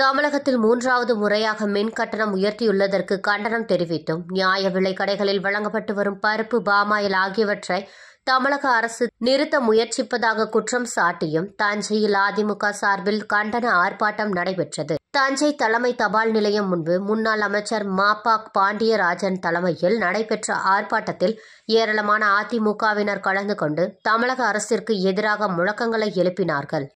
தமிழகத்தில் மூன்றாவது முறையாக மின் கட்டணம் உயர்த்தியுள்ளதற்கு கண்டனம் தெரிவித்தும் நியாய விலை கடைகளில் வழங்கப்பட்டு வரும் பருப்பு பாமாயில் ஆகியவற்றை தமிழக அரசு நிறுத்த முயற்சிப்பதாக குற்றம் சாட்டியும் தஞ்சையில் அதிமுக சார்பில் கண்டன ஆர்ப்பாட்டம் நடைபெற்றது தஞ்சை தலைமை தபால் நிலையம் முன்பு முன்னாள் அமைச்சர் மாபாக் பாண்டியராஜன் தலைமையில் நடைபெற்ற ஆர்ப்பாட்டத்தில் ஏராளமான அதிமுகவினர் கலந்து கொண்டு தமிழக அரசிற்கு எதிராக முழக்கங்களை எழுப்பினார்கள்